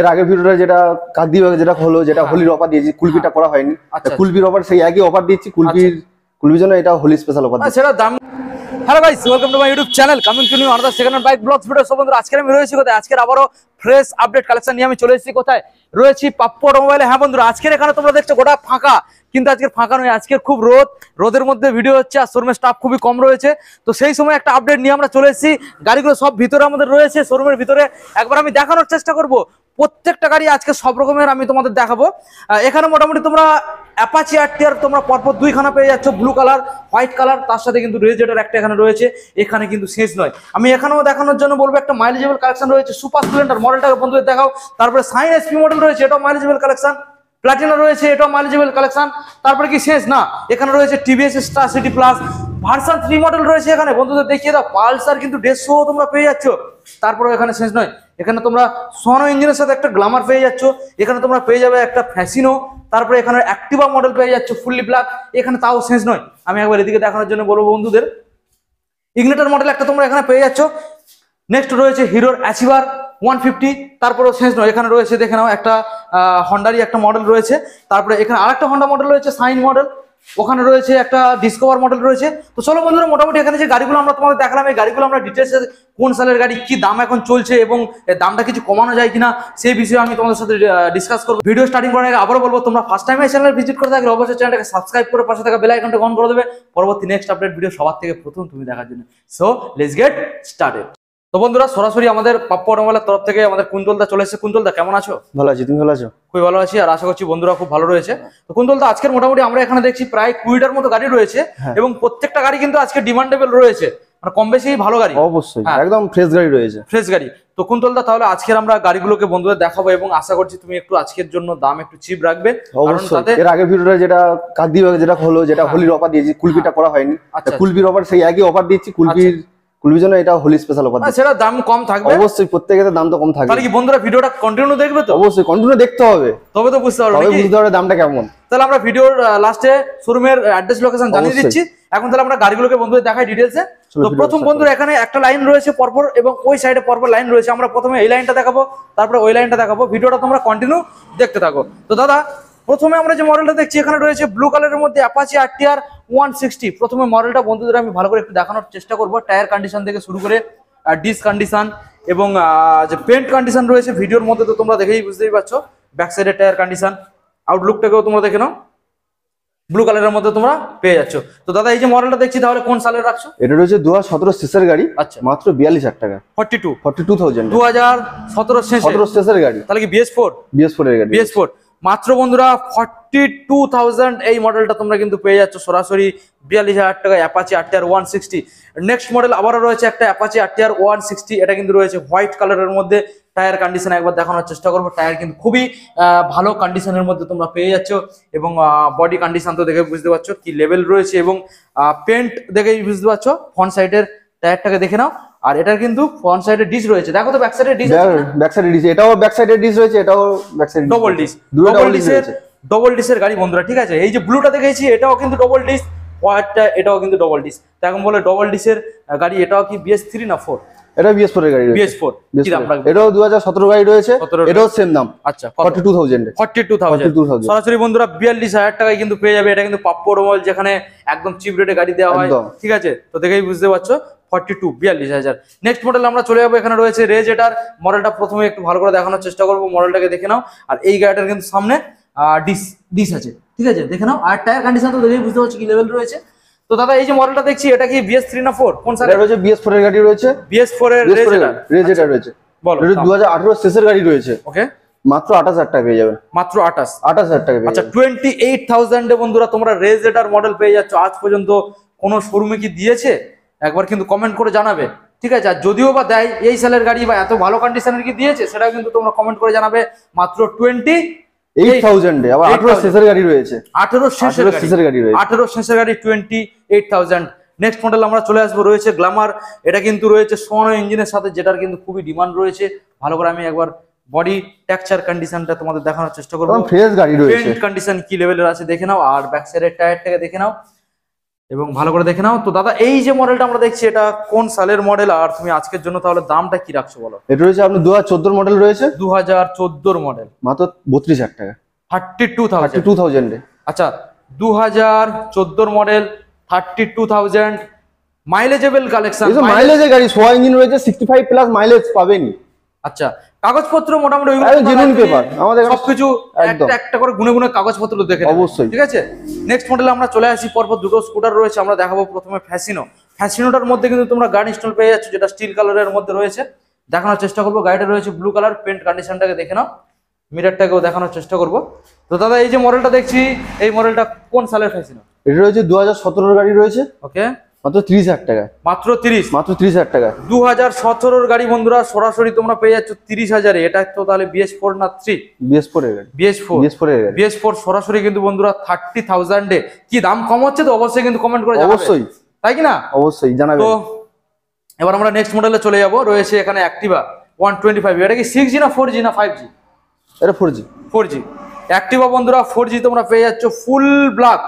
এর আগের ভিডিওটা যেটা কাকদি যেটা হলো আচ্ছা। যেটা হোলির অফার দিয়েছি কুলপিটা হ্যাঁ। করা হয়নি আচ্ছা, কুলপির অফার আচ্ছা। সেই একই অফার দিয়েছি কুলপির কুলপির জন্য এটা হোলি স্পেশাল অফার সেটা দাম হ্যালো ভাই welcome to my YouTube channel coming to new another second bike blogs video সব বন্ধুরা আজকে আমি রয়েছি কোথায় আজকের আবারও ফ্রেশ আপডেট কালেকশন নিয়ে আমি চলে এসেছি কোথায় রয়েছি পাপ্পু মোবাইলে হ্যাঁ বন্ধুরা আজকের এখানে তোমরা দেখছো গোটা ফাঁকা কিন্তু আজকে ফাঁকা নয় আজকে খুব রোদ রোদের মধ্যে ভিডিও হচ্ছে আর শোরুমের স্টাফ খুবই কম রয়েছে তো সেই সময় একটা আপডেট নিয়ে আমরা চলে এসেছি গাড়িগুলো সব ভিতরে আমাদের রয়েছে শোরুমের ভিতরে একবার আমি দেখানোর চেষ্টা করব প্রত্যেকটা গাড়ি আজকে সব রকমের আমি তোমাদের দেখাবো এখানে মোটামুটি তোমরা অ্যাপাচি আর তোমরা পরপর দুইখানা পেয়ে যাচ্ছ ব্লু কালার হোয়াইট কালার তার সাথে কিন্তু রেজেটার একটা এখানে রয়েছে এখানে কিন্তু শেষ নয় আমি এখানেও দেখানোর জন্য বলবো একটা মাইলেজেবল কালেকশন রয়েছে সুপার স্প্লেন্ডার মডেলটাকে বন্ধুদের দেখাও তারপরে সাইন এসপি মডেল রয়েছে এটাও মাইলেজেবল কালেকশন প্ল্যাটিনা রয়েছে এটাও মাইলেজেবল কালেকশন তারপরে কি শেষ না এখানে রয়েছে টিভিএস স্টার সিটি প্লাস ভার্সাল থ্রি মডেল রয়েছে এখানে বন্ধুদের দেখিয়ে দাও পালসার কিন্তু দেড়শো তোমরা পেয়ে যাচ্ছ তারপরে এখানে শেষ নয় এখানে তোমরা সোনো ইঞ্জিনের সাথে একটা গ্লামার পেয়ে যাচ্ছ এখানে তোমরা পেয়ে যাবে একটা ফ্যাসিনো তারপরে এখানে অ্যাক্টিভা মডেল পেয়ে যাচ্ছ ফুল্লি ব্ল্যাক এখানে তাও শেষ নয় আমি একবার এদিকে দেখানোর জন্য বলবো বন্ধুদের ইগনেটার মডেল একটা তোমরা এখানে পেয়ে যাচ্ছ নেক্সট রয়েছে হিরোর অ্যাচিভার ওয়ান ফিফটি তারপরেও শেষ নয় এখানে রয়েছে দেখে নাও একটা হন্ডারই একটা মডেল রয়েছে তারপরে এখানে আরেকটা হন্ডা মডেল রয়েছে সাইন মডেল ওখানে রয়েছে একটা ডিসকভার মডেল রয়েছে তো চলো বন্ধুরা মোটামুটি এখানে যে গাড়িগুলো আমরা তোমাদের দেখালাম এই গাড়িগুলো আমরা ডিটেলসে কোন সালের গাড়ি কি দাম এখন চলছে এবং দামটা কিছু কমানো যায় কিনা সেই বিষয়ে আমি তোমাদের সাথে ডিসকাস করবো ভিডিও স্টার্টিং করার আগে আবারও বলবো তোমরা ফার্স্ট টাইম এই চ্যানেল ভিজিট করে থাকলে অবশ্যই চ্যানেলটাকে সাবস্ক্রাইব করে পাশে থাকা বেল আইকনটা অন করে দেবে পরবর্তী নেক্সট আপডেট ভিডিও সবার থেকে প্রথম তুমি দেখার জন্য সো লেটস গেট স্টার্টেড তো বন্ধুরা সরাসরি আমাদের পাপ্পা তরফ থেকে আমাদের কুন্তলদা চলে এসেছে কুন্তলদা কেমন আছো ভালো আছি তুমি ভালো আছো খুব ভালো আছি আর আশা করছি বন্ধুরা খুব ভালো রয়েছে তো কুন্তলদা আজকের মোটামুটি আমরা এখানে দেখছি প্রায় কুড়িটার মতো গাড়ি রয়েছে হ্যাঁ। এবং প্রত্যেকটা গাড়ি কিন্তু আজকে ডিমান্ডেবল রয়েছে মানে কম বেশি ভালো গাড়ি অবশ্যই হ্যাঁ। একদম ফ্রেশ গাড়ি রয়েছে ফ্রেশ গাড়ি তো কুন্তলদা তাহলে আমরা গাড়িগুলোকে বন্ধুদের দেখাবো এবং আশা করছি তুমি একটু আজকের জন্য দাম একটু চিপ রাখবে এর যেটা যেটা যেটা হ্যাঁ। হোলির দিয়েছি কুলপিটা করা হয়নি আচ্ছা, আচ্ছা। কুলপির অফার সেই একই অফার দিয়েছি কুলপির আচ্ছা। লাস্টে শোরুমের অ্যাড্রেস লোকেশন জানিয়ে দিচ্ছি এখন তাহলে আমরা বন্ধুদের দেখাই ডিটেলসে তো প্রথম বন্ধুরা এখানে একটা লাইন রয়েছে এবং ওই সাইডে লাইন রয়েছে আমরা প্রথমে এই লাইনটা দেখাবো তারপরে ওই লাইনটা দেখাবো ভিডিওটা তোমরা কন্টিনিউ দেখতে থাকো তো দাদা প্রথমে আমরা যে মডেলটা দেখছি এখানে রয়েছে ব্লু কালারের মধ্যে Apache R TR one sixty প্রথমে মডেলটা বন্ধুদের আমি ভালো করে একটু দেখানোর চেষ্টা করবো টায়ার কন্ডিশন থেকে শুরু করে ডিস কন্ডিশন এবং যে পেন্ট কন্ডিশন রয়েছে ভিডিওর মধ্যে তো তোমরা দেখেই বুঝতেই পারছো ব্যাক সাইডের টায়ার কন্ডিশন আউটলুকটাকেও তোমরা দেখে নাও ব্লু কালারের মধ্যে তোমরা পেয়ে যাচ্ছ তো দাদা এই যে মডেলটা দেখছি তাহলে কোন সালে রাখছো এটা রয়েছে দু হাজার সতেরো শেষের গাড়ি আচ্ছা মাত্র বিয়াল্লিশ হাজার টাকা forty two forty two thousand দু হাজার সতেরো সতেরো শেষের গাড়ি তাহলে কি বিএস ফোর বিএস ফোর এর গাড়ি বিএস ফোর মাত্র বন্ধুরা ফর্টি টু থাউজেন্ড এই মডেলটা তোমরা কিন্তু পেয়ে যাচ্ছ সরাসরি বিয়াল্লিশ হাজার টাকা Apache R TR one sixty next model আবারও রয়েছে একটা Apache R TR one sixty এটা কিন্তু রয়েছে হোয়াইট কালারের মধ্যে টায়ার কন্ডিশন একবার দেখানোর চেষ্টা করবো টায়ার কিন্তু খুবই ভালো কন্ডিশনের মধ্যে তোমরা পেয়ে যাচ্ছ এবং বডি কন্ডিশন তো দেখে বুঝতে পারছো কি লেভেল রয়েছে এবং পেন্ট দেখেই বুঝতে পারছো ফ্রন্ট সাইডের টায়ারটাকে দেখে নাও আর এটার কিন্তু ফ্রন্ট সাইডে ডিশ রয়েছে দেখো তো ব্যাক সাইডে ডিস আছে ব্যাক সাইডে ডিস এটাও ব্যাক সাইডে ডিশ রয়েছে এটাও ব্যাক সাইডে ডবল ডিশ ডবল ডিস রয়েছে ডবল ডিসের গাড়ি বন্ধুরা ঠিক আছে এই যে ব্লুটা দেখেছি এটাও কিন্তু ডবল ডিশ হোয়াইটটা এটাও কিন্তু ডবল ডিশ তো এখন বলে ডবল ডিসের গাড়ি এটাও কি বিএস থ্রি না ফোর এটা বিএস4 ফোর এর গাড়ি বিএস ফোর এটাও দু সতেরো গাড়ি রয়েছে এটাও সেম দাম আচ্ছা 42000 টু থাউজেন্ড টু থাউজেন্ড সরাসরি বন্ধুরা বিয়াল্লিশ হাজার টাকায় কিন্তু পেয়ে যাবে এটা কিন্তু পাপ্পো রোমল যেখানে একদম চিপ রেটে গাড়ি দেওয়া হয় ঠিক আছে তো দেখেই বুঝতে পারছো ফর্টি টু বিয়াল্লিশ হাজার নেক্সট মডেল আমরা চলে যাবো এখানে রয়েছে রেজ এটার মডেলটা প্রথমে একটু ভালো করে দেখানোর চেষ্টা করবো মডেলটাকে দেখে নাও আর এই গাড়িটার কিন্তু সামনে ডিস আছে ঠিক আছে দেখে নাও আর টায়ার কন্ডিশন তো দেখেই বুঝতে পারছি কি লেভেল রয়েছে তো দাদা এই যে মডেলটা দেখছি এটা কি বিএস থ্রি না ফোর কোন সাইড রয়েছে বিএস ফোর এর গাড়ি রয়েছে বিএস ফোর রেজ এটা রয়েছে বলো দু হাজার শেষের গাড়ি রয়েছে ওকে মাত্র আঠাশ হাজার টাকা পেয়ে যাবে মাত্র আঠাশ আঠাশ হাজার টাকা টোয়েন্টি এইট থাউজেন্ডে বন্ধুরা তোমরা রেজ মডেল পেয়ে যাচ্ছ আজ পর্যন্ত কোনো শোরুমে কি দিয়েছে একবার কিন্তু কমেন্ট করে জানাবে ঠিক আছে আর যদিও বা দেয় এই সেলের গাড়ি বা এত ভালো কন্ডিশনের কি দিয়েছে সেটাও কিন্তু তোমরা কমেন্ট করে জানাবে মাত্র টোয়েন্টি এইট গাড়ি রয়েছে টোয়েন্টি এইট থাউজেন্ড নেক্সট আমরা চলে আসবো রয়েছে গ্লামার এটা কিন্তু রয়েছে ইঞ্জিনের সাথে যেটার কিন্তু খুবই ডিমান্ড রয়েছে ভালো করে আমি একবার বডি কন্ডিশনটা তোমাদের দেখানোর চেষ্টা করবো কন্ডিশন কি লেভেলের আছে দেখে নাও আর ব্যাক টায়ার টায়ারটাকে দেখে নাও এবং ভালো করে দেখে নাও তো দাদা এই যে মডেলটা আমরা দেখছি এটা কোন সালের মডেল আর তুমি আজকের জন্য তাহলে দামটা কি রাখছো বলো এটা রয়েছে আপনার দু হাজার মডেল রয়েছে দু হাজার মডেল মাত্র বত্রিশ হাজার টাকা থার্টি টু থাউজেন্ড টু থাউজেন্ডে আচ্ছা দু হাজার চোদ্দোর model thirty two thousand mileageable collection মাইলেজের গাড়ি সোয়া ইঞ্জিন রয়েছে সিক্সটি ফাইভ প্লাস মাইলেজ পাবেনি আচ্ছা কাগজপত্র মোটামুটি সবকিছু একটা একটা করে গুনে গুনে কাগজপত্র দেখে অবশ্যই ঠিক আছে নেক্সট মডেলে আমরা চলে আসি পরপর দুটো স্কুটার রয়েছে আমরা দেখাবো প্রথমে ফ্যাসিনো ফ্যাসিনোটার মধ্যে কিন্তু তোমরা গাড়ি স্টল পেয়ে যাচ্ছ যেটা স্টিল কালারের মধ্যে রয়েছে দেখানোর চেষ্টা করবো গাড়িটা রয়েছে ব্লু কালার পেন্ট কন্ডিশনটাকে দেখে নাও মিটারটাকেও দেখানোর চেষ্টা করবো তো দাদা এই যে মডেলটা দেখছি এই মডেলটা কোন সালের ফ্যাসিনো এটা রয়েছে দু হাজার গাড়ি রয়েছে ওকে মাত্র তিরিশ হাজার টাকা মাত্র তিরিশ মাত্র তিরিশ হাজার টাকা দু হাজার গাড়ি বন্ধুরা সরাসরি তোমরা পেয়ে তিরিশ হাজারে তো তাহলে ফোর না three BS four four four four সরাসরি কিন্তু বন্ধুরা থার্টি দাম কম হচ্ছে তো অবশ্যই কিন্তু কমেন্ট করে অবশ্যই তাই কি না অবশ্যই এবার আমরা নেক্সট মডেলে চলে যাব রয়েছে এখানে অ্যাক্টিভা ওয়ান টোয়েন্টি ফাইভ এটা কি সিক্স জি না ফোর জি না ফাইভ জি এটা four G four G Activa বন্ধুরা ফোর জি তোমরা পেয়ে যাচ্ছ ফুল ব্ল্যাক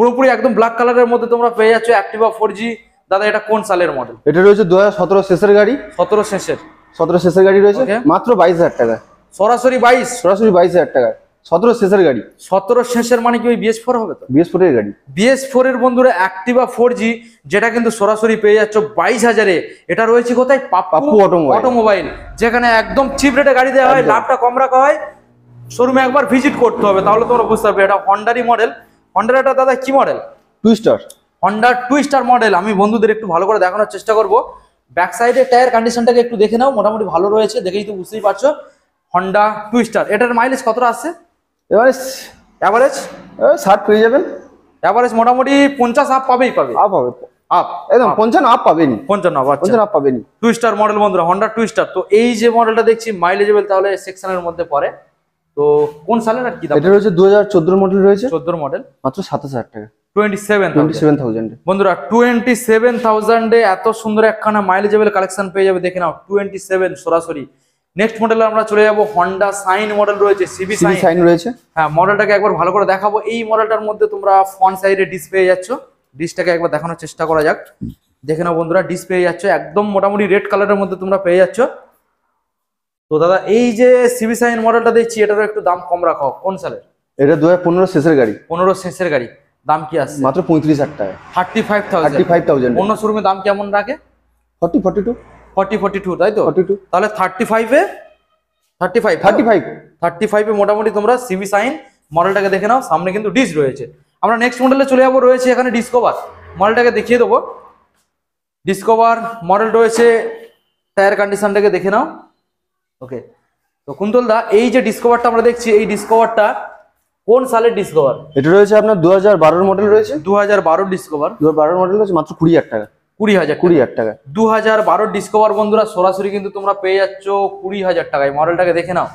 পুরোপুরি একদম ব্ল্যাক কালারের মধ্যে তোমরা পেয়ে যাচ্ছ অ্যাক্টিভা ফোর জি দাদা এটা কোন সালের মডেল এটা রয়েছে দু হাজার শেষের গাড়ি সতেরো শেষের সতেরো শেষের গাড়ি রয়েছে মাত্র বাইশ হাজার টাকা সরাসরি বাইশ সরাসরি বাইশ হাজার টাকা সতেরো শেষের গাড়ি সতেরো শেষের মানে কি ওই বিএস ফোর হবে তো বিএস ফোর এর গাড়ি বিএস ফোর এর বন্ধুরা অ্যাক্টিভা ফোর জি যেটা কিন্তু সরাসরি পেয়ে যাচ্ছ বাইশ হাজারে এটা রয়েছে কোথায় পাপ্পু অটোমোবাইল যেখানে একদম চিপ রেটে গাড়ি দেওয়া হয় লাভটা কম রাখা হয় শোরুমে একবার ভিজিট করতে হবে তাহলে তোমরা বুঝতে পারবে এটা হন্ডারি মডেল হন্ডাটা দাদা কি মডেল টুইস্টার হন্ডার টুইস্টার মডেল আমি বন্ধুদের একটু ভালো করে দেখানোর চেষ্টা করবো ব্যাক সাইডে টায়ার কন্ডিশনটাকে একটু দেখে নাও মোটামুটি ভালো রয়েছে দেখেই তো বুঝতেই পারছো হন্ডা টুইস্টার এটার মাইলেজ কতটা আসছে এবারে অ্যাভারেজ ষাট পেয়ে যাবেন অ্যাভারেজ মোটামুটি পঞ্চাশ আপ পাবেই পাবে আপ হবে আপ একদম পঞ্চান্ন আপ পাবেনি পঞ্চান্ন আপ আচ্ছা। পঞ্চান্ন আপ পাবেনি টু স্টার মডেল বন্ধুরা হন্ডা টুইস্টার তো এই যে মডেলটা দেখছি মাইলেজেবল তাহলে সেকশনের মধ্যে পড়ে তো কোন সালের আর কি দাম এটা রয়েছে 2014 মডেল রয়েছে 14 মডেল মাত্র 27000 টাকা 27000 বন্ধুরা 27000 এ এত সুন্দর একখানা মাইলেজেবল কালেকশন পেয়ে যাবে দেখে নাও 27 সরাসরি নেক্সট মডেলে আমরা চলে যাব হন্ডা সাইন মডেল রয়েছে সিবি সাইন রয়েছে হ্যাঁ মডেলটাকে একবার ভালো করে দেখাবো এই মডেলটার মধ্যে তোমরা ফ্রন্ট সাইডে ডিসপ্লে পেয়ে ডিসটাকে একবার দেখানোর চেষ্টা করা যাক দেখে নাও বন্ধুরা ডিসপ্লে যাচ্ছে একদম মোটামুটি রেড কালারের মধ্যে তোমরা পেয়ে যাচ্ছ তো দাদা এই যে সিবি সাইন মডেলটা দেখছি এটারও একটু দাম কম রাখো কোন সালের এটা দু হাজার পনেরো শেষের গাড়ি পনেরো শেষের গাড়ি দাম কি আছে মাত্র পঁয়ত্রিশ হাজার টাকা thirty five thousand thirty five thousand অন্য শোরুমে দাম কেমন রাখে forty forty two forty forty two তাই তো ফর্টি টু তাহলে থার্টি ফাইভে thirty five thirty five thirty ফাইভে মোটামুটি তোমরা সিবি সাইন মডেলটাকে দেখে নাও সামনে কিন্তু ডিস রয়েছে আমরা নেক্সট মডেলে চলে যাবো রয়েছে এখানে ডিসকভার মডেলটাকে দেখিয়ে দেবো ডিসকভার মডেল রয়েছে টায়ার কন্ডিশনটাকে দেখে নাও ওকে তো কুন্তল দা এই যে ডিসকভারটা আমরা দেখছি এই ডিসকভারটা কোন সালের ডিসকভার এটা রয়েছে আপনার দু হাজার বারোর মডেল রয়েছে দু হাজার ডিসকভার দু হাজার মডেল রয়েছে মাত্র কুড়ি হাজার টাকা কুড়ি হাজার কুড়ি হাজার টাকা দু হাজার ডিসকভার বন্ধুরা সরাসরি কিন্তু তোমরা পেয়ে যাচ্ছ কুড়ি হাজার টাকায় মডেলটাকে দেখে নাও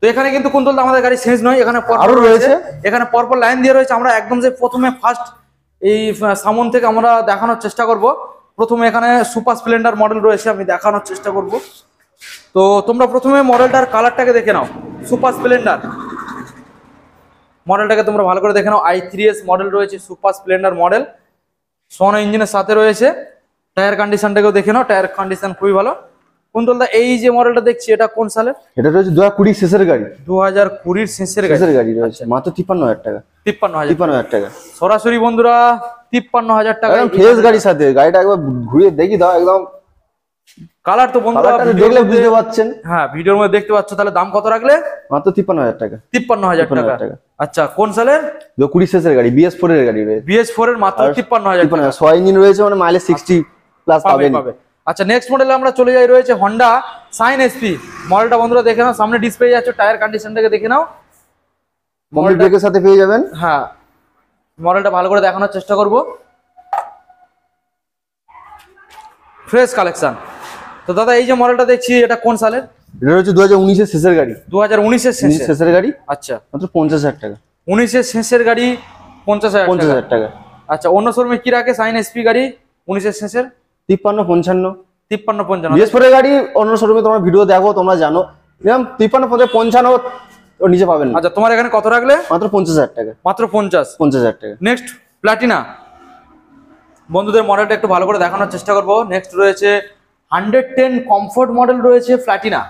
তো এখানে কিন্তু কুন্তল আমাদের গাড়ি শেষ নয় এখানে আরো রয়েছে এখানে পরপর লাইন দিয়ে রয়েছে আমরা একদম যে প্রথমে ফার্স্ট এই সামন থেকে আমরা দেখানোর চেষ্টা করব প্রথমে এখানে সুপার স্প্লেন্ডার মডেল রয়েছে আমি দেখানোর চেষ্টা করব তো তোমরা প্রথমে মডেলটার কালারটাকে দেখে নাও সুপার স্প্লেন্ডার মডেলটাকে তোমরা ভালো করে দেখে নাও আই মডেল রয়েছে সুপার স্প্লেন্ডার মডেল সোনো ইঞ্জিনের সাথে রয়েছে টায়ার কন্ডিশনটাকেও দেখে নাও টায়ার কন্ডিশন খুবই ভালো কুন্তলদা এই যে মডেলটা দেখছি এটা কোন সালের এটা রয়েছে দু হাজার কুড়ির শেষের গাড়ি দু হাজার কুড়ির শেষের শেষের গাড়ি রয়েছে মাত্র তিপ্পান্ন হাজার টাকা তিপ্পান্ন হাজার তিপ্পান্ন হাজার টাকা সরাসরি বন্ধুরা তিপ্পান্ন হাজার টাকা ফ্রেশ গাড়ির সাথে গাড়িটা একবার ঘুরিয়ে দেখি দাও একদম কালার তো বন্ধু দেখলে বুঝতে পাচ্ছেন হ্যাঁ ভিডিওর মধ্যে দেখতে পাচ্ছ তাহলে দাম কত রাখলে মাত্র তিপ্পান্ন হাজার টাকা তিপ্পান্ন হাজার টাকা আচ্ছা কোন সালের কুড়ি শেষের গাড়ি বিএস ফোর এর গাড়ি রয়েছে বিএস ফোর এর মাত্র তিপ্পান্ন হাজার ছয় ইঞ্জিন রয়েছে মানে মাইলেজ সিক্সটি প্লাস পাবেন আচ্ছা নেক্সট মডেলে আচ্ছা, আমরা চলে যাই রয়েছে হন্ডা সাইন এসপি মডেলটা বন্ধুরা দেখে নাও সামনে ডিসপ্লে যাচ্ছে টায়ার কন্ডিশনটাকে দেখে নাও মডেল ব্রেকের সাথে পেয়ে যাবেন হ্যাঁ মডেলটা ভালো করে দেখানোর চেষ্টা করব ফ্রেশ কালেকশন তো দাদা এই যে মডেলটা দেখছি এটা কোন সালের এটা হচ্ছে দু হাজার উনিশের শেষের গাড়ি দু হাজার উনিশের শেষের গাড়ি আচ্ছা মাত্র পঞ্চাশ হাজার টাকা উনিশের শেষের গাড়ি পঞ্চাশ পঞ্চাশ হাজার টাকা আচ্ছা অন্য শোরুমে কি রাখে সাইন এসপি গাড়ি উনিশের শেষের তিপ্পান্ন পঞ্চান্ন তিপ্পান্ন পঞ্চান্ন বিশেষ গাড়ি অন্য শোরুমে তোমরা ভিডিও দেখো তোমরা জানো এরকম তিপ্পান্ন পঞ্চাশ পঞ্চান্ন নিচে পাবেন আচ্ছা তোমার এখানে কত রাখলে মাত্র পঞ্চাশ হাজার টাকা মাত্র পঞ্চাশ পঞ্চাশ হাজার টাকা নেক্সট প্লাটিনা বন্ধুদের মডেলটা একটু ভালো করে দেখানোর চেষ্টা করবো নেক্সট রয়েছে হান্ড্রেড টেন কমফোর্ট মডেল রয়েছে Platina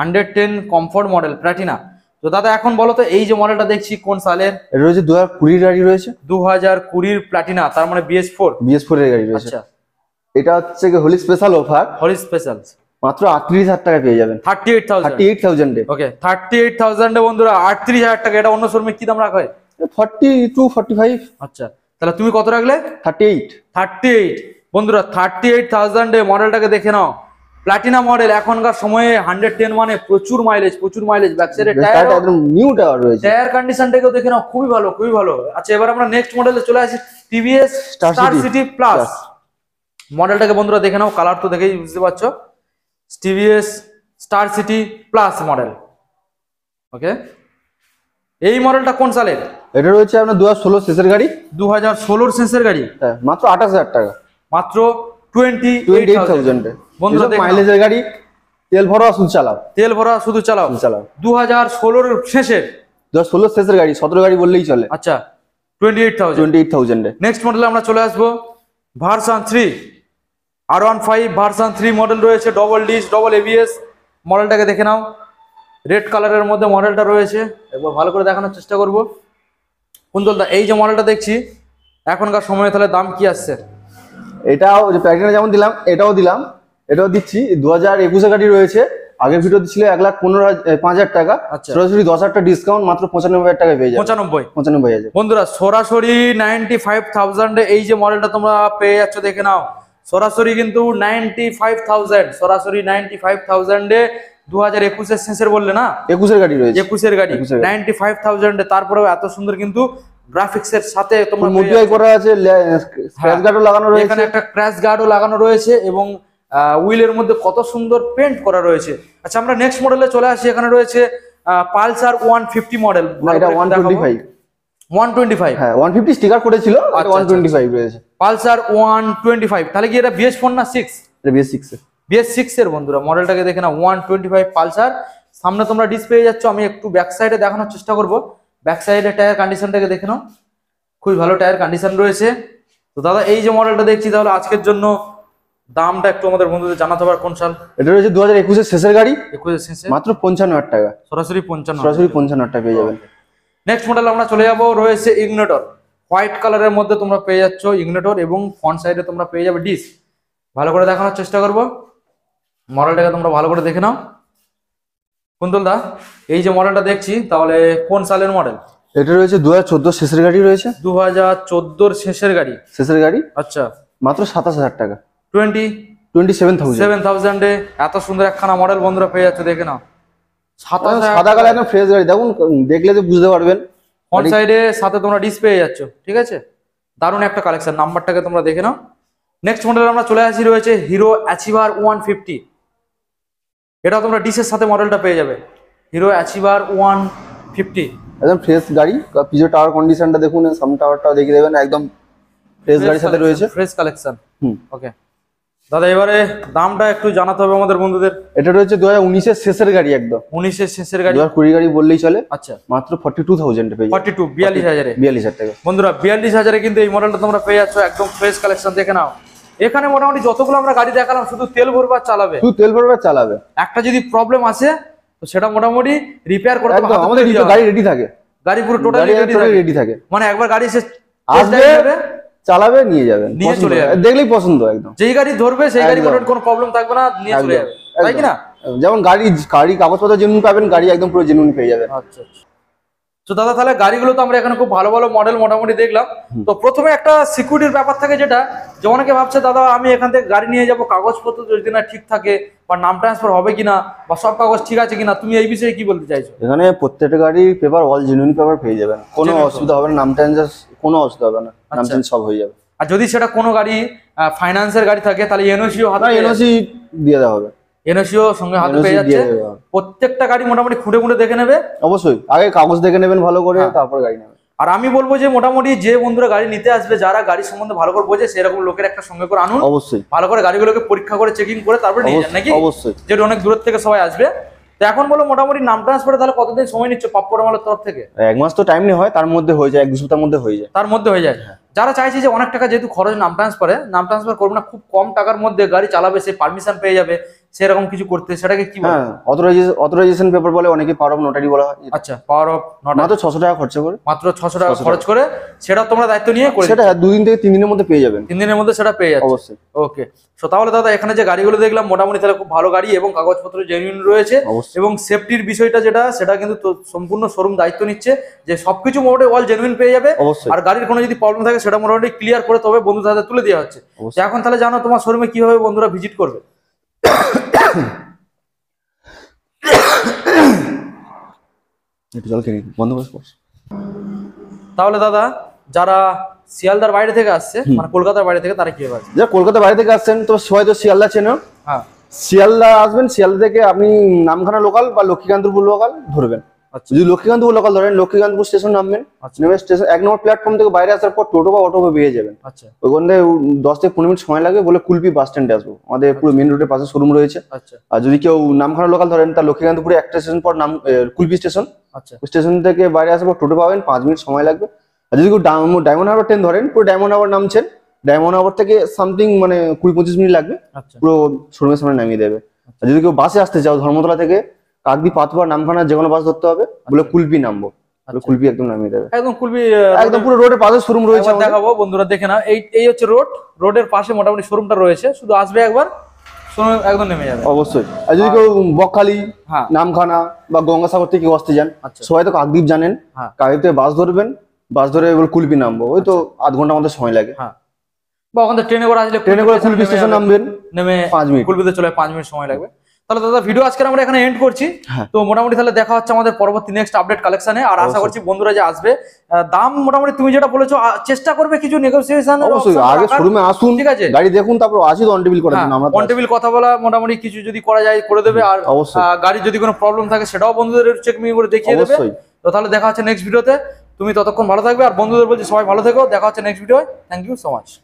hundred ten comfort model Platina তো দাদা এখন বলো তো এই যে মডেলটা দেখছি কোন সালের রয়েছে দু হাজার কুড়ির গাড়ি রয়েছে দু হাজার কুড়ির প্লাটিনা তার মানে বিএস ফোর বিএস ফোর এর গাড়ি রয়েছে আচ্ছা। এটা হচ্ছে Holi special offer Holi special মাত্র আটত্রিশ হাজার টাকা পেয়ে যাবেন thirty eight thousand thirty eight থাউজেন্ডে ওকে থার্টি এইট থাউজেন্ডে বন্ধুরা আটত্রিশ হাজার টাকা এটা অন্য শোরুমে কি দাম রাখা হয় ফর্টি টু ফর্টি ফাইভ আচ্ছা তাহলে তুমি কত রাখলে থার্টি এইট থার্টি এইট বন্ধুরা থার্টি এইট থাউজেন্ডে মডেলটাকে দেখে নাও প্লাটিনা মডেল এখনকার সময়ে হান্ড্রেড টেন মানে প্রচুর মাইলেজ প্রচুর মাইলেজ টায়ার নিউ টাওয়ার রয়েছে টায়ার কন্ডিশনটাকেও দেখে নাও খুবই ভালো খুবই ভালো আচ্ছা এবার আমরা নেক্সট মডেলে চলে আসি টিভিএস স্টার সিটি প্লাস মডেলটাকে বন্ধুরা দেখে নাও কালার তো দেখেই বুঝতে পারছো TVS Star City plus model okay এই মডেলটা কোন সালের এটা রয়েছে আপনার দু হাজার ষোলো শেষের গাড়ি দু হাজার ষোলোর শেষের গাড়ি হ্যাঁ, মাত্র আঠাশ হাজার টাকা মাত্র টোয়েন্টি বন্ধুরা মাইলেজের গাড়ি তেল ভরা শুধু চালাও তেল ভরা শুধু চালাও চালাও দু হাজার ষোলোর শেষের দু ষোলোর শেষের গাড়ি সতেরো গাড়ি বললেই চলে আচ্ছা টোয়েন্টি এইট থাউজেন্ড এইট থাউজেন্ডে নেক্সট মডেলে আমরা চলে আসবো version three R one five version three model রয়েছে ডবল ডিস ডবল এবিএস মডেলটাকে দেখে নাও রেড কালারের মধ্যে মডেলটা রয়েছে একবার ভালো করে দেখানোর চেষ্টা করবো কুন্দলদা এই যে মডেলটা দেখছি এখনকার সময়ে তাহলে দাম কি আসছে এটাও যে প্যাকেটটা যেমন দিলাম এটাও দিলাম এটাও দিচ্ছি দু হাজার একুশে গাড়ি রয়েছে আগের ভিডিও দিচ্ছিল এক লাখ পনেরো পাঁচ হাজার টাকা আচ্ছা। সরাসরি দশ হাজার ডিসকাউন্ট মাত্র পঁচানব্বই হাজার টাকা পেয়ে যাবে পঁচানব্বই পঁচানব্বই হাজার বন্ধুরা সরাসরি নাইনটি ফাইভ থাউজেন্ডে এই যে মডেলটা তোমরা পেয়ে যাচ্ছ দেখে নাও সরাসরি কিন্তু নাইনটি ফাইভ থাউজেন্ড সরাসরি নাইনটি ফাইভ থাউজেন্ডে দু হাজার একুশের শেষের বললে না একুশের গাড়ি রয়েছে একুশের গাড়ি নাইনটি ফাইভ থাউজেন্ডে তারপরেও এত সুন্দর কিন্তু গ্রাফিক্সের সাথে তোমার মডিফাই করা আছে ক্র্যাশ গার্ডও লাগানো রয়েছে এখানে একটা ক্র্যাশ গার্ডও লাগানো রয়েছে এবং উইলের মধ্যে কত সুন্দর পেন্ট করা রয়েছে আচ্ছা আমরা নেক্সট মডেলে চলে আসি এখানে রয়েছে পালসার ওয়ান ফিফটি মডেল এটা one twenty five one twenty five হ্যাঁ ওয়ান ফিফটি স্টিকার করেছিল ওয়ান টোয়েন্টি ফাইভ রয়েছে পালসার ওয়ান টোয়েন্টি ফাইভ তাহলে কি এটা বিএস ফোর না সিক্স এটা বিএস সিক্স বিএস সিক্স এর বন্ধুরা মডেলটাকে দেখে না ওয়ান টোয়েন্টি ফাইভ পালসার সামনে তোমরা ডিসপ্লে যাচ্ছ আমি একটু ব্যাক সাইডে দেখানোর চেষ্টা করব ব্যাক টায়ার কন্ডিশনটাকে দেখে নাও খুবই ভালো টায়ার কন্ডিশন রয়েছে তো দাদা এই যে মডেলটা দেখছি তাহলে আজকের জন্য দামটা একটু আমাদের বন্ধুদের জানাতে পারো কোন সাল এটা রয়েছে দু হাজার একুশের শেষের গাড়ি একুশের শেষে মাত্র পঞ্চান্ন হাজার টাকা সরাসরি পঞ্চান্ন সরাসরি পঞ্চান্ন হাজার টাকা পেয়ে যাবেন নেক্সট মডেল আমরা চলে যাবো রয়েছে ইগনেটর হোয়াইট কালারের মধ্যে তোমরা পেয়ে যাচ্ছ ইগনেটর এবং ফ্রন্ট সাইডে তোমরা পেয়ে যাবে ডিস ভালো করে দেখানোর চেষ্টা করবো মডেলটাকে তোমরা ভালো করে দেখে নাও কুন্দলদা এই যে মডেলটা দেখছি তাহলে কোন সালের মডেল এটা রয়েছে দু হাজার শেষের গাড়ি রয়েছে দু হাজার শেষের গাড়ি শেষের গাড়ি আচ্ছা মাত্র সাতাশ হাজার টাকা twenty twenty seven thousand seven থাউজেন্ডে এত সুন্দর একখানা মডেল বন্ধুরা পেয়ে যাচ্ছে দেখে নাও সাদা একদম ফ্রেশ গাড়ি দেখুন দেখলে তো বুঝতে পারবেন সাইডে সাথে তোমরা ডিস পেয়ে ঠিক আছে দারুণ একটা কালেকশন নাম্বারটাকে তোমরা দেখে নাও নেক্সট মডেল আমরা চলে আসি রয়েছে হিরো অ্যাচিভার ওয়ান ফিফটি এটা তোমরা ডিসের সাথে মডেলটা পেয়ে যাবে হিরো অ্যাচিভার ওয়ান ফিফটি একদম ফ্রেশ গাড়ি পিজো টাওয়ার কন্ডিশনটা দেখুন সাম টাওয়ারটাও দেখে দেবেন একদম ফ্রেশ গাড়ির সাথে রয়েছে ফ্রেশ কালেকশন ওকে দাদা এবারে দামটা একটু জানাতে হবে আমাদের বন্ধুদের এটা রয়েছে দু হাজার উনিশের শেষের গাড়ি একদম উনিশের শেষের গাড়ি আর কুড়ি গাড়ি বললেই চলে আচ্ছা মাত্র ফর্টি টু থাউজেন্ড পেয়ে ফর্টি টু বিয়াল্লিশ হাজারে বিয়াল্লিশ হাজার টাকা বন্ধুরা বিয়াল্লিশ হাজারে কিন্তু এই মডেলটা তোমরা পেয়ে যাচ্ছ একদম ফ্রেশ কালেকশন দেখে নাও এখানে মোটামুটি যতগুলো আমরা গাড়ি দেখালাম শুধু তেল ভরবার চালাবে শুধু তেল ভরবার চালাবে একটা যদি প্রবলেম আসে তো সেটা মোটামুটি রিপেয়ার করতে আমাদের গাড়ি রেডি থাকে গাড়ি পুরো টোটালি রেডি থাকে মানে একবার গাড়ি এসে আসবে চালাবে নিয়ে যাবে নিয়ে চলে যাবে দেখলেই পছন্দ একদম যেই গাড়ি ধরবে সেই গাড়ি কোনো প্রবলেম থাকবে না নিয়ে চলে যাবে তাই কি না যেমন গাড়ি গাড়ি কাগজপত্র জেনুইন পাবেন গাড়ি একদম পুরো জেনুইন পেয়ে যাবে আচ্ছা, আচ্ছা। তো দাদা তাহলে গাড়িগুলো তো আমরা এখানে খুব ভালো ভালো মডেল মোটামুটি দেখলাম তো প্রথমে একটা সিকিউরিটির ব্যাপার থাকে যেটা যে অনেকে ভাবছে দাদা আমি এখান থেকে গাড়ি নিয়ে যাবো কাগজপত্র যদি না ঠিক থাকে বা নাম ট্রান্সফার হবে কিনা বা সব কাগজ ঠিক আছে কিনা তুমি এই বিষয়ে কি বলতে চাইছো এখানে প্রত্যেকটা গাড়ি পেপার অল জেনুইন পেপার পেয়ে যাবেন কোনো অসুবিধা হবে না নাম ট্রান্সফার কোনো অসুবিধা হবে না নাম চেঞ্জ সব হয়ে যাবে আর যদি সেটা কোনো গাড়ি ফাইন্যান্সের গাড়ি থাকে তাহলে এনওসিও হাতে এনওসি দিয়ে দেওয়া হবে এনএসিও সঙ্গে হাতে পেয়ে যাচ্ছে হ্যাঁ। প্রত্যেকটা গাড়ি মোটামুটি খুঁটে খুঁড়ে দেখে নেবে অবশ্যই আগে কাগজ দেখে নেবেন ভালো করে হ্যাঁ। তারপরে গাড়ি নেবে আর আমি বলবো যে মোটামুটি যে বন্ধুরা গাড়ি নিতে আসবে যারা গাড়ি সম্বন্ধে ভালো করে বোঝে সেরকম লোকের একটা সঙ্গে করে আনুন অবশ্যই ভালো করে গাড়িগুলোকে পরীক্ষা করে চেকিং করে তারপরে নিয়ে যান নাকি অবশ্যই যেটা অনেক দূর থেকে সবাই আসবে এখন বলো মোটামুটি নাম ট্রান্সফারে তাহলে কতদিন সময় নিচ্ছে মালের তরফ থেকে এক মাস তো টাইম নেই হয় তার মধ্যে হয়ে যায় এক দু সপ্তাহের মধ্যে হয়ে যায় তার মধ্যে হয়ে যায় হ্যাঁ। যারা চাইছে যে অনেক টাকা যেহেতু খরচ নাম ট্রান্সফারে নাম ট্রান্সফার করবো না খুব কম টাকার মধ্যে গাড়ি চালাবে সে পারমিশন পেয়ে যাবে সেরকম কিছু করতে সেটাকে কি বলে অথরাইজেশন অথরাইজেশন পেপার বলে অনেকে পাওয়ার অফ নোটারি বলা হয় আচ্ছা পাওয়ার অফ নোটারি মাত্র 600 টাকা খরচ করে মাত্র 600 টাকা খরচ করে সেটা তোমরা দায়িত্ব নিয়ে করে সেটা দুই দিন থেকে তিন দিনের মধ্যে পেয়ে যাবেন তিন দিনের মধ্যে সেটা পেয়ে যাচ্ছে অবশ্যই ওকে সো তাহলে দাদা এখানে যে গাড়িগুলো দেখলাম মোটামুটি তাহলে খুব ভালো গাড়ি এবং কাগজপত্র জেনুইন রয়েছে এবং সেফটির বিষয়টা যেটা সেটা কিন্তু সম্পূর্ণ শোরুম দায়িত্ব নিচ্ছে যে সবকিছু মোটামুটি অল জেনুইন পেয়ে যাবে আর গাড়ির কোনো যদি প্রবলেম থাকে সেটা মোটামুটি ক্লিয়ার করে তবে বন্ধুদের দাদা তুলে দেওয়া হচ্ছে এখন তাহলে জানো তোমার শোরুমে কিভাবে বন্ধুরা ভিজিট করবে তাহলে দাদা যারা শিয়ালদার বাইরে থেকে আসছে মানে কলকাতার বাইরে থেকে তারা কি আসবে যারা কলকাতার বাইরে থেকে আসছেন তো হয়তো শিয়ালদা চেন হ্যাঁ শিয়ালদা আসবেন শিয়ালদা থেকে আপনি নামখানা লোকাল বা লক্ষ্মীকান্তপুর লোকাল ধরবেন আচ্ছা। যদি লক্ষ্মীকান্তপুর লোকাল ধরেন লক্ষ্মীকান্তপুর স্টেশন নামবেন আচ্ছা। নেমে স্টেশন এক নম্বর প্ল্যাটফর্ম থেকে বাইরে আসার পর টোটো বা অটো পেয়ে যাবেন আচ্ছা ওখান দশ থেকে পনেরো মিনিট সময় লাগবে বলে কুলপি বাস স্ট্যান্ডে আসবো আমাদের পুরো মেন আচ্ছা। রোডের পাশে শোরুম রয়েছে আচ্ছা আর যদি কেউ নামখানা লোকাল ধরেন তার লক্ষ্মীকান্তপুরে একটা স্টেশন পর নাম কুলপি স্টেশন আচ্ছা স্টেশন থেকে বাইরে আসার পর টোটো পাবেন পাঁচ মিনিট সময় লাগবে আর যদি কেউ ডায়মন্ড হারবার ট্রেন ধরেন পুরো ডায়মন্ড হারবার নামছেন ডায়মন্ড হারবার থেকে সামথিং মানে কুড়ি পঁচিশ মিনিট লাগবে পুরো শোরুমের সামনে নামিয়ে দেবে যদি কেউ বাসে আসতে চাও ধর্মতলা থেকে কাকদি পাতবার নামখানা যে কোনো বাস ধরতে হবে আচ্ছা। বলে কুলপি নামবো আচ্ছা। কুলপি একদম নামিয়ে দেবে একদম কুলপি একদম পুরো রোডের পাশে শোরুম রয়েছে দেখাবো বন্ধুরা দেখে না এই এই হচ্ছে রোড রোডের পাশে মোটামুটি শোরুমটা রয়েছে শুধু আসবে একবার একদম নেমে যাবে অবশ্যই আর যদি কেউ বকখালি হ্যাঁ। নামখানা বা গঙ্গাসাগর থেকে কেউ আসতে যান আচ্ছা। সবাই তো কাকদ্বীপ জানেন হ্যাঁ। কাকদ্বীপ থেকে বাস ধরবেন বাস ধরে কুলপি নামবো ওই তো আধ ঘন্টা মতো সময় লাগে হ্যাঁ। বা ট্রেনে করে আসলে ট্রেনে করে কুলপি স্টেশন নামবেন নেমে পাঁচ মিনিট কুলপিতে চলে পাঁচ মিনিট সময় লাগবে তাহলে দাদা ভিডিও আজকে আমরা এখানে এন্ড করছি হ্যাঁ। তো মোটামুটি তাহলে দেখা হচ্ছে আমাদের পরবর্তী নেক্সট আপডেট কালেকশনে আর আশা করছি বন্ধুরা যে আসবে দাম মোটামুটি তুমি যেটা বলেছো চেষ্টা করবে কিছু নেগোসিয়েশন অবশ্যই আগে শোরুমে আসুন ঠিক আছে গাড়ি দেখুন তারপর আসি অন টেবিল করে দিন আমরা অন হ্যাঁ, টেবিল কথা বলা মোটামুটি কিছু যদি করা যায় করে দেবে আর গাড়ি যদি কোনো প্রবলেম থাকে সেটাও বন্ধুদের চেক মি করে দেখিয়ে দেবে তো তাহলে দেখা হচ্ছে নেক্সট ভিডিওতে তুমি ততক্ষণ ভালো থাকবে আর বন্ধুদের বলছি সবাই ভালো থেকো দেখা হচ্ছে next video thank you so much